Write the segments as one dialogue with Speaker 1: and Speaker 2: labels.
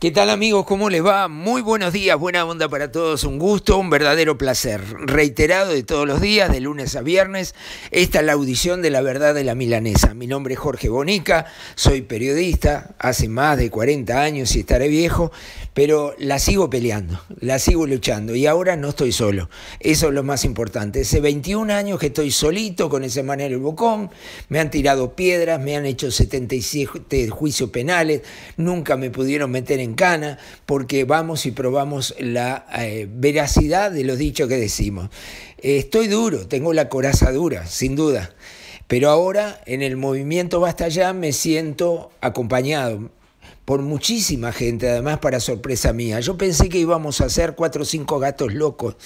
Speaker 1: ¿Qué tal amigos? ¿Cómo les va? Muy buenos días, buena onda para todos, un gusto, un verdadero placer. Reiterado de todos los días, de lunes a viernes, esta es la audición de la verdad de la milanesa. Mi nombre es Jorge Bonica, soy periodista, hace más de 40 años y estaré viejo, pero la sigo peleando, la sigo luchando y ahora no estoy solo. Eso es lo más importante. Hace 21 años que estoy solito con ese manero el Bocón, me han tirado piedras, me han hecho 77 juicios penales, nunca me pudieron meter en Cana, porque vamos y probamos la eh, veracidad de los dichos que decimos. Eh, estoy duro, tengo la coraza dura, sin duda, pero ahora en el movimiento Basta Ya me siento acompañado, por muchísima gente, además para sorpresa mía. Yo pensé que íbamos a ser cuatro o cinco gatos locos,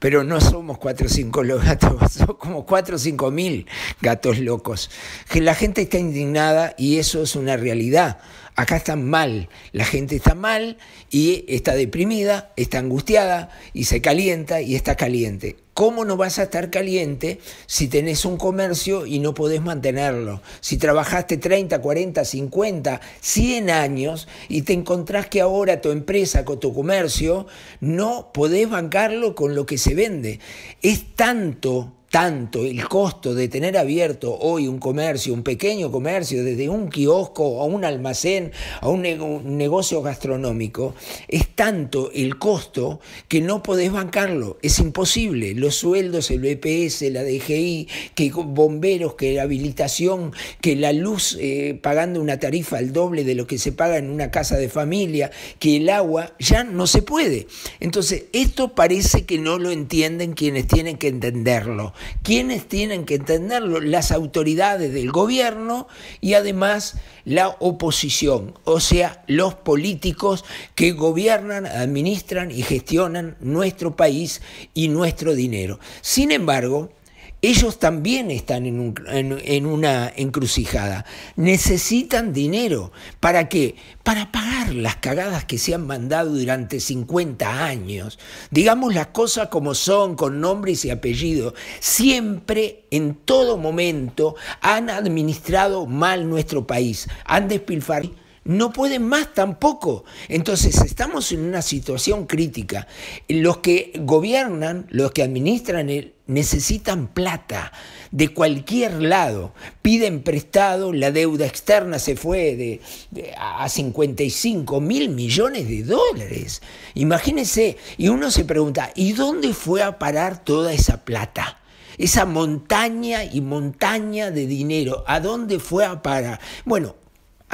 Speaker 1: pero no somos cuatro o cinco los gatos, son como cuatro o cinco mil gatos locos. Que la gente está indignada y eso es una realidad acá están mal, la gente está mal y está deprimida, está angustiada y se calienta y está caliente. ¿Cómo no vas a estar caliente si tenés un comercio y no podés mantenerlo? Si trabajaste 30, 40, 50, 100 años y te encontrás que ahora tu empresa con tu comercio no podés bancarlo con lo que se vende. Es tanto tanto el costo de tener abierto hoy un comercio, un pequeño comercio, desde un kiosco a un almacén, a un, negocio gastronómico, es tanto el costo que no podés bancarlo, es imposible. Los sueldos, el BPS, la DGI, que bomberos, que la habilitación, que la luz eh, pagando una tarifa al doble de lo que se paga en una casa de familia, que el agua, ya no se puede. Entonces, esto parece que no lo entienden quienes tienen que entenderlo quienes tienen que entenderlo? Las autoridades del gobierno y además la oposición, o sea, los políticos que gobiernan, administran y gestionan nuestro país y nuestro dinero. Sin embargo, ellos también están en, una encrucijada. Necesitan dinero. ¿Para qué? Para pagar las cagadas que se han mandado durante 50 años. Digamos las cosas como son, con nombres y apellidos. Siempre, en todo momento, han administrado mal nuestro país. Han despilfarrado no pueden más tampoco. Entonces estamos en una situación crítica. Los que gobiernan, los que administran necesitan plata de cualquier lado, piden prestado, la deuda externa se fue de, a 55 mil millones de dólares. Imagínense, y uno se pregunta, ¿y dónde fue a parar toda esa plata? Esa montaña y montaña de dinero, ¿a dónde fue a parar? Bueno,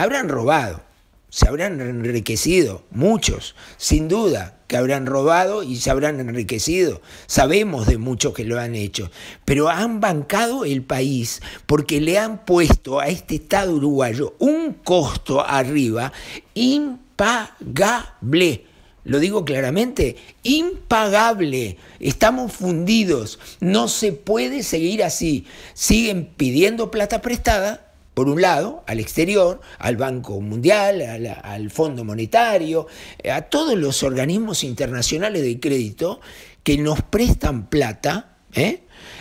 Speaker 1: Habrán robado, se habrán enriquecido, muchos, sin duda que habrán robado y se habrán enriquecido. Sabemos de muchos que lo han hecho, pero han bancado el país porque le han puesto a este Estado uruguayo un costo arriba impagable lo digo claramente, impagable. Estamos fundidos. No se puede seguir así. Siguen pidiendo plata prestada por un lado, al exterior, al Banco Mundial, al, Fondo Monetario, eh, a todos los organismos internacionales de crédito que nos prestan plata, ¿eh?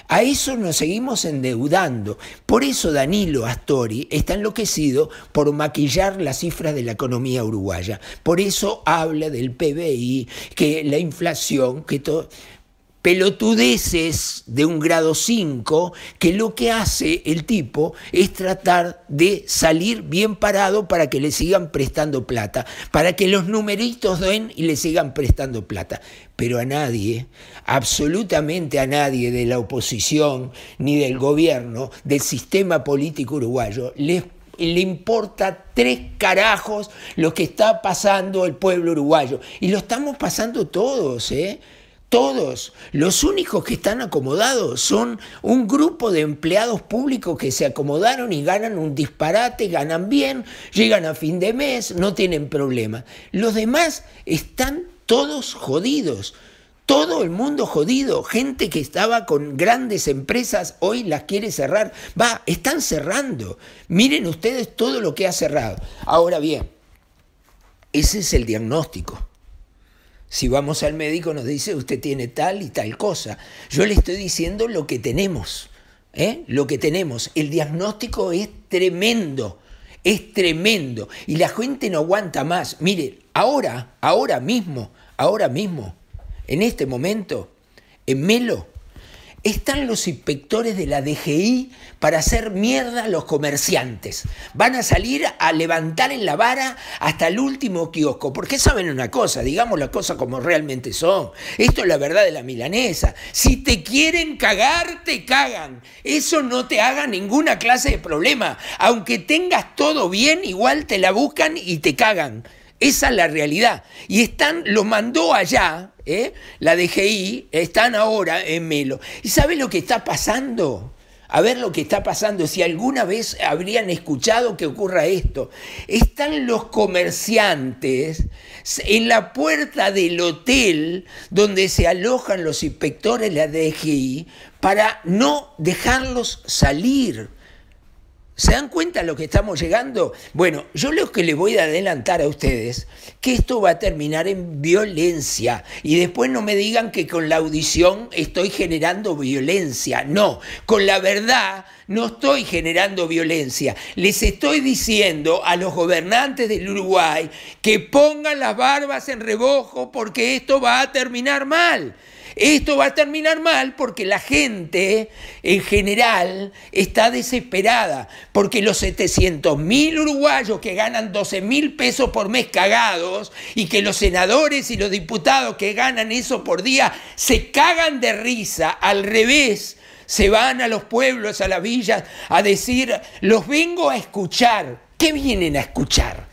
Speaker 1: A eso nos seguimos endeudando. Por eso Danilo Astori está enloquecido por maquillar las cifras de la economía uruguaya. Por eso habla del PBI, que la inflación, que todo pelotudeces de un grado 5 que lo que hace el tipo es tratar de salir bien parado para que le sigan prestando plata, para que los numeritos den y le sigan prestando plata. Pero a nadie, absolutamente a nadie de la oposición, ni del gobierno, del sistema político uruguayo, le importa tres carajos lo que está pasando el pueblo uruguayo. Y lo estamos pasando todos, ¿eh? todos. Los únicos que están acomodados son un grupo de empleados públicos que se acomodaron y ganan un disparate, ganan bien, llegan a fin de mes, no tienen problema. Los demás están todos jodidos. Todo el mundo jodido, gente que estaba con grandes empresas, hoy las quiere cerrar. Va, están cerrando. Miren ustedes todo lo que ha cerrado. Ahora bien, ese es el diagnóstico. Si vamos al médico nos dice, usted tiene tal y tal cosa. Yo le estoy diciendo lo que tenemos, ¿eh? lo que tenemos. El diagnóstico es tremendo, es tremendo. Y la gente no aguanta más. Mire, ahora, ahora mismo, ahora mismo, en este momento, en Melo, están los inspectores de la DGI para hacer mierda a los comerciantes. Van a salir a levantar en la vara hasta el último kiosco. Porque saben una cosa, digamos la cosa como realmente son. Esto es la verdad de la milanesa. Si te quieren cagar, te cagan. Eso no te haga ninguna clase de problema. Aunque tengas todo bien, igual te la buscan y te cagan. Esa es la realidad. Y están, lo mandó allá, ¿eh? la DGI, están ahora en Melo. ¿Y sabe lo que está pasando? a ver lo que está pasando, si alguna vez habrían escuchado que ocurra esto. Están los comerciantes en la puerta del hotel donde se alojan los inspectores de la DGI para no dejarlos salir. ¿Se dan cuenta a lo que estamos llegando? Bueno, yo lo que les voy a adelantar a ustedes, que esto va a terminar en violencia. Y después no me digan que con la audición estoy generando violencia. No, con la verdad no estoy generando violencia. Les estoy diciendo a los gobernantes del Uruguay que pongan las barbas en rebojo porque esto va a terminar mal. Esto va a terminar mal porque la gente en general está desesperada, porque los 700 mil uruguayos que ganan 12 mil pesos por mes cagados y que los senadores y los diputados que ganan eso por día se cagan de risa al revés se van a los pueblos, a las villas, a decir, los vengo a escuchar. ¿Qué vienen a escuchar?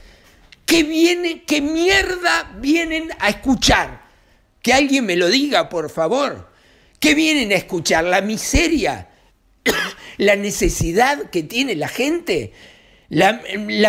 Speaker 1: ¿Qué, viene, qué mierda vienen a escuchar? Que alguien me lo diga, por favor. ¿Qué vienen a escuchar? La miseria, la necesidad que tiene la gente, la,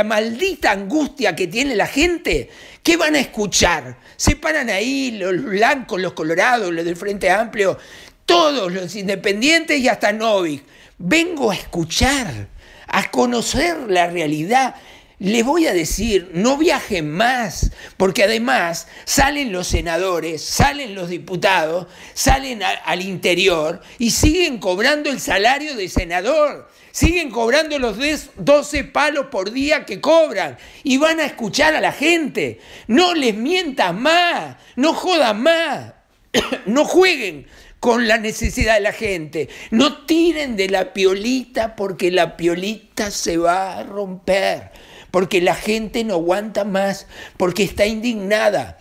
Speaker 1: maldita angustia que tiene la gente. ¿Qué van a escuchar? Se paran ahí los blancos, los colorados, los del Frente Amplio, todos los independientes y hasta Novik. Vengo a escuchar, a conocer la realidad les voy a decir, no viajen más, porque además salen los senadores, salen los diputados, salen al interior y siguen cobrando el salario de senador, siguen cobrando los 12 palos por día que cobran y van a escuchar a la gente. No les mientas más, no jodas más, no jueguen con la necesidad de la gente. No tiren de la piolita porque la piolita se va a romper porque la gente no aguanta más, porque está indignada.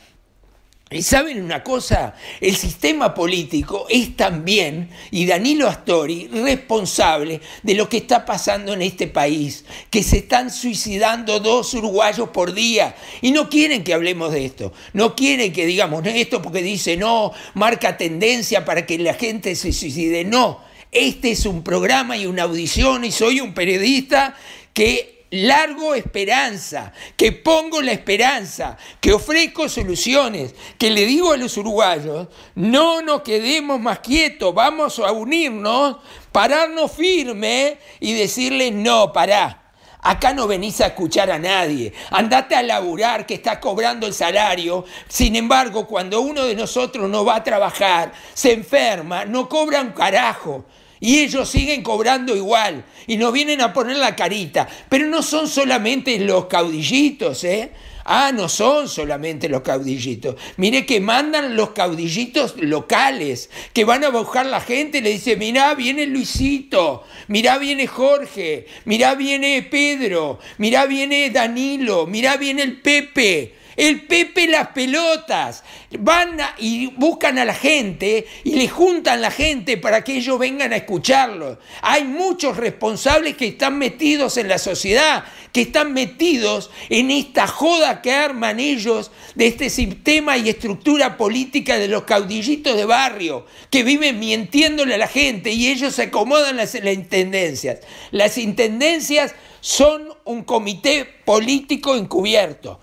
Speaker 1: Y saben una cosa, el sistema político es también, y Danilo Astori, responsable de lo que está pasando en este país, que se están suicidando dos uruguayos por día. Y no quieren que hablemos de esto, no quieren que digamos esto porque dice, no, marca tendencia para que la gente se suicide. No, este es un programa y una audición y soy un periodista que largo esperanza, que pongo la esperanza, que ofrezco soluciones, que le digo a los uruguayos, no nos quedemos más quietos, vamos a unirnos, pararnos firme y decirles, no, pará. Acá no venís a escuchar a nadie. Andate a laburar que estás cobrando el salario. Sin embargo, cuando uno de nosotros no va a trabajar, se enferma, no cobra un carajo. Y ellos siguen cobrando igual y nos vienen a poner la carita. Pero no son solamente los caudillitos, ¿eh? Ah, no son solamente los caudillitos. Mire que mandan los caudillitos locales, que van a buscar la gente y le dicen, mirá, viene Luisito, mirá, viene Jorge, mirá, viene Pedro, mirá, viene Danilo, mirá, viene el Pepe. El Pepe las pelotas. Van y buscan a la gente y le juntan la gente para que ellos vengan a escucharlos. Hay muchos responsables que están metidos en la sociedad, que están metidos en esta joda que arman ellos de este sistema y estructura política de los caudillitos de barrio que viven mintiéndole a la gente y ellos se acomodan las intendencias. Las intendencias son un comité político encubierto.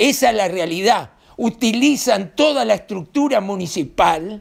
Speaker 1: Esa es la realidad. Utilizan toda la estructura municipal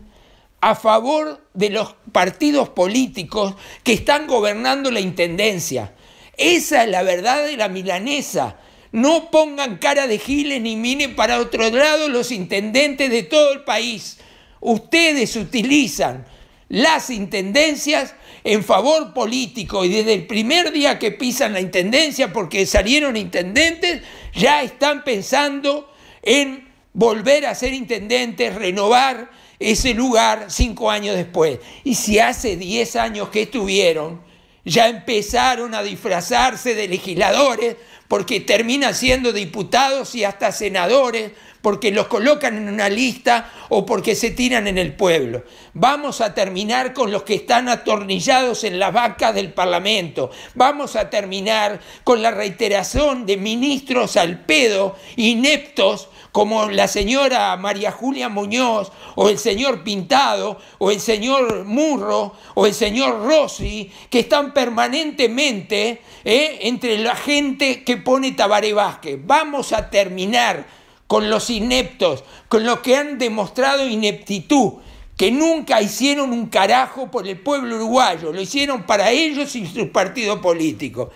Speaker 1: a favor de los partidos políticos que están gobernando la intendencia. Esa es la verdad de la milanesa. No pongan cara de giles ni mine para otro lado los intendentes de todo el país. Ustedes utilizan las intendencias en favor político y desde el primer día que pisan la intendencia, porque salieron intendentes, ya están pensando en volver a ser intendentes, renovar ese lugar cinco años después. Y si hace diez años que estuvieron, ya empezaron a disfrazarse de legisladores porque terminan siendo diputados y hasta senadores porque los colocan en una lista o porque se tiran en el pueblo. Vamos a terminar con los que están atornillados en las vacas del Parlamento. Vamos a terminar con la reiteración de ministros al pedo, ineptos, como la señora María Julia Muñoz, o el señor Pintado, o el señor Murro, o el señor Rossi, que están permanentemente eh, entre la gente que pone Tabaré Vázquez. Vamos a terminar con los ineptos, con los que han demostrado ineptitud que nunca hicieron un carajo por el pueblo uruguayo, lo hicieron para ellos y su partido político.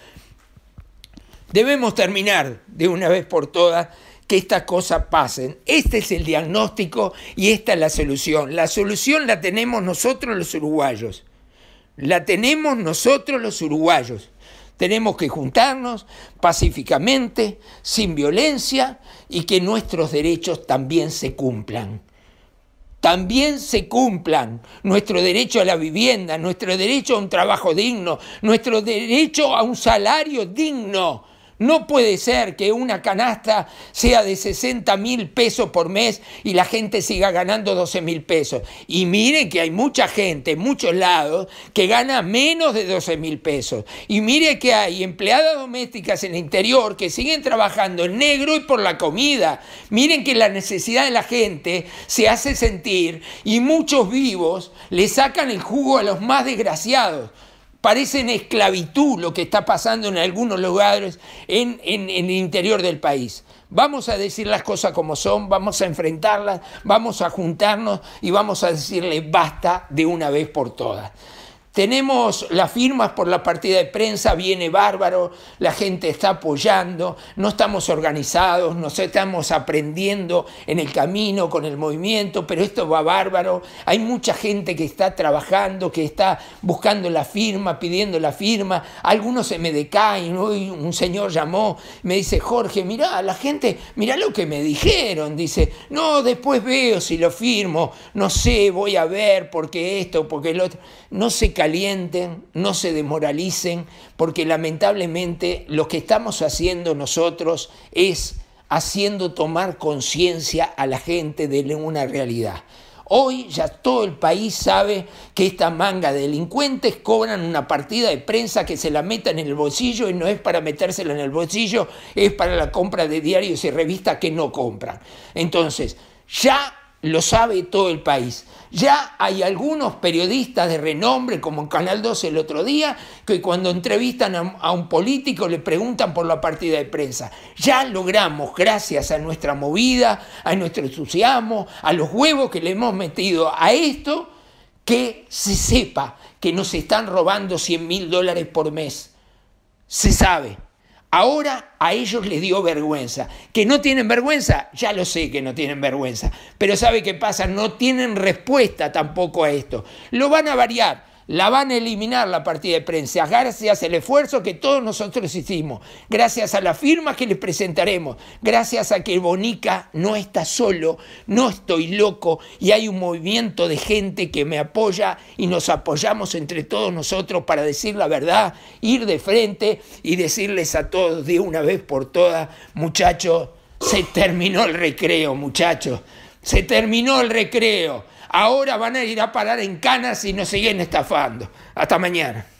Speaker 1: Debemos terminar de una vez por todas que estas cosas pasen. Este es el diagnóstico y esta es la solución. La solución la tenemos nosotros los uruguayos. La tenemos nosotros los uruguayos. Tenemos que juntarnos pacíficamente, sin violencia y que nuestros derechos también se cumplan. También se cumplan nuestro derecho a la vivienda, nuestro derecho a un trabajo digno, nuestro derecho a un salario digno no puede ser que una canasta sea de 60 mil pesos por mes y la gente siga ganando 12 mil pesos. Y miren que hay mucha gente muchos lados que gana menos de 12 mil pesos. Y miren que hay empleadas domésticas en el interior que siguen trabajando en negro y por la comida. Miren que la necesidad de la gente se hace sentir y muchos vivos le sacan el jugo a los más desgraciados. Parece en esclavitud lo que está pasando en algunos lugares en, en, el interior del país. Vamos a decir las cosas como son, vamos a enfrentarlas, vamos a juntarnos y vamos a decirle basta de una vez por todas. Tenemos las firmas por la partida de prensa, viene bárbaro, la gente está apoyando, no estamos organizados, nos estamos aprendiendo en el camino con el movimiento, pero esto va bárbaro. Hay mucha gente que está trabajando, que está buscando la firma, pidiendo la firma. Algunos se me decaen, hoy un señor llamó, me dice, Jorge, mirá, la gente, mirá lo que me dijeron, dice, no, después veo si lo firmo, no sé, voy a ver, por qué esto, porque el otro. No se calienten, no se desmoralicen, porque lamentablemente lo que estamos haciendo nosotros es haciendo tomar conciencia a la gente de una realidad. Hoy ya todo el país sabe que esta manga de delincuentes cobran una partida de prensa que se la metan en el bolsillo y no es para metérsela en el bolsillo, es para la compra de diarios y revistas que no compran. Entonces, ya lo sabe todo el país. Ya hay algunos periodistas de renombre, como en Canal 12 el otro día, que cuando entrevistan a, un político le preguntan por la partida de prensa. Ya logramos, gracias a nuestra movida, a nuestro entusiasmo, a los huevos que le hemos metido a esto, que se sepa que nos están robando 100 mil dólares por mes. Se sabe. Ahora a ellos les dio vergüenza. ¿Que no tienen vergüenza? Ya lo sé que no tienen vergüenza. Pero ¿sabe qué pasa? No tienen respuesta tampoco a esto. Lo van a variar la van a eliminar la partida de prensa, gracias al esfuerzo que todos nosotros hicimos, gracias a las firmas que les presentaremos, gracias a que Bonica no está solo, no estoy loco y hay un movimiento de gente que me apoya y nos apoyamos entre todos nosotros para decir la verdad, ir de frente y decirles a todos de una vez por todas, muchachos, se terminó el recreo, muchachos, se terminó el recreo ahora van a ir a parar en canas y nos siguen estafando. Hasta mañana.